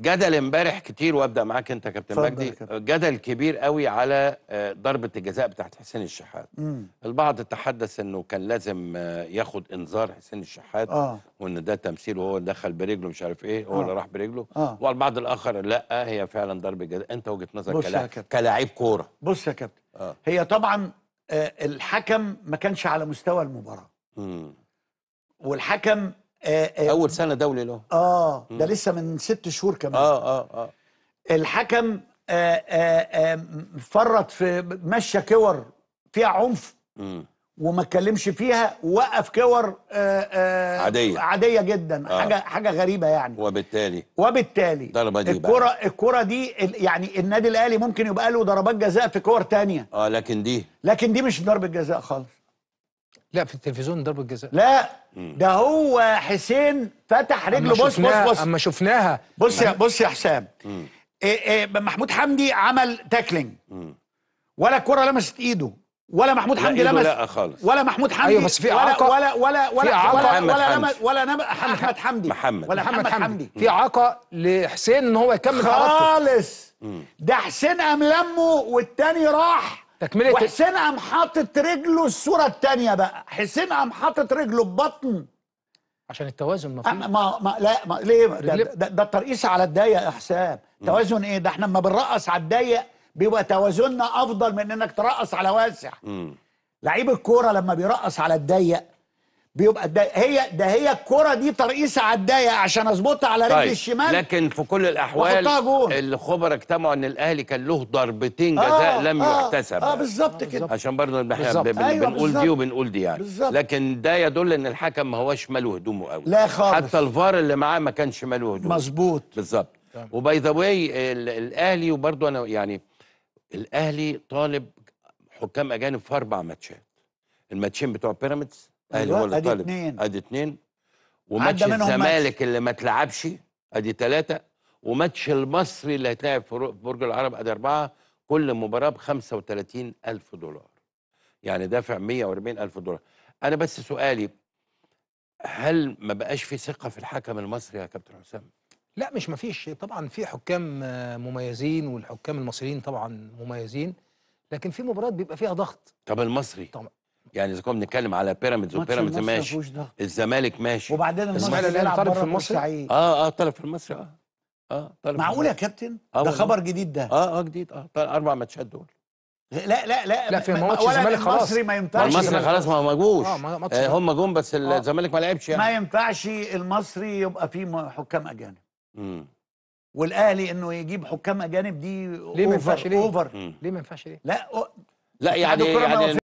جدل امبارح كتير وابدا معاك انت يا كابتن مجدي جدل كبير قوي على آه، ضربه الجزاء بتاعت حسين الشحات مم. البعض تحدث انه كان لازم آه، ياخد انذار حسين الشحات آه. وان ده تمثيل وهو دخل برجله مش عارف ايه هو آه. اللي راح برجله آه. والبعض الاخر لا هي فعلا ضربه جزاء انت وجهه نظرك كلاعب كوره بص يا كابتن آه. هي طبعا آه، الحكم ما كانش على مستوى المباراه مم. والحكم آه،, آه اول سنه دولي له اه ده لسه من ست شهور كمان اه اه اه الحكم آه آه آه فرط في مشى كور فيها عنف مم. وما اتكلمش فيها ووقف كور آه آه عاديه عاديه جدا آه. حاجه حاجه غريبه يعني وبالتالي وبالتالي ضربه دي الكره بقى. الكره دي يعني النادي الاهلي ممكن يبقى له ضربات جزاء في كور تانية اه لكن دي لكن دي مش ضربه جزاء خالص لا في التلفزيون ضرب الجزاء لا ده هو حسين فتح رجله بص بص بص اما شفناها بص يا بص يا حسام إيه إيه محمود حمدي عمل تاكلينج ولا كرة لمست ايده ولا محمود لا حمدي لمس لا خالص ولا محمود أيوة، حمدي أيوة بس في عقة ولا ولا ولا في ولا ولا لمس ولا نم أحمد حمدي محمد ولا محمد حمدي حمدي في عقة لحسين إن هو يكمل خالص ده حسين قام لمه والتاني راح تكمله وحسين قام حاطط رجله الصوره الثانيه بقى حسين قام حاطط رجله ببطن عشان التوازن مفهوم ما, ما لا ما ليه ده, ده, ده الترقيص على الضيق يا حسام توازن ايه ده احنا لما بنرقص على الضيق بيبقى توازننا افضل من انك ترقص على واسع لعيب الكوره لما بيرقص على الضيق بيبقى ده هي ده هي الكره دي ترقيصه على الضيق عشان اظبطها على رجل طيب. الشمال لكن في كل الاحوال الخبراء اجتمعوا ان الاهلي كان له ضربتين آه، جزاء آه لم آه يحتسب اه بالظبط كده عشان برضه احنا أيوة بنقول دي وبنقول دي يعني بالزبط. لكن ده يدل ان الحكم ما هواش ماله هدومه قوي لا خالص حتى الفار اللي معاه ما كانش ماله هدومه مظبوط بالظبط وباي ذا واي الاهلي وبرضه انا يعني الاهلي طالب حكام اجانب في اربع ماتشات الماتشين بتوع بيراميدز الاهلي هو اللي طالب ادي اثنين وماتش الزمالك اللي ما تلعبش ادي ثلاثه وماتش المصري اللي هيتلعب في برج العرب ادي اربعه كل مباراه ب 35 الف دولار يعني دافع 140 الف دولار انا بس سؤالي هل ما بقاش في ثقه في الحكم المصري يا كابتن حسام لا مش ما فيش طبعا في حكام مميزين والحكام المصريين طبعا مميزين لكن في مباريات بيبقى فيها ضغط طب المصري طبعا يعني اذا كنا بنتكلم على بيراميدز وبيراميدز ماشي الزمالك ماشي وبعدين المصري اللي طالب في المصري اه اه طالب في المصري اه اه طالب معقول يا كابتن آه ده خبر جديد ده اه اه جديد اه اربع ماتشات دول لا لا لا لا في ماتش الزمالك خلاص المصري ما ينفعش المصري خلاص ما جوش آه, آه، هم جم بس آه. الزمالك ما لعبش يعني ما ينفعش المصري يبقى فيه حكام اجانب امم والاهلي انه يجيب حكام اجانب دي ليه ما ينفعش ليه؟ اوفر ليه ما ينفعش ليه؟ لا لا يعني يعني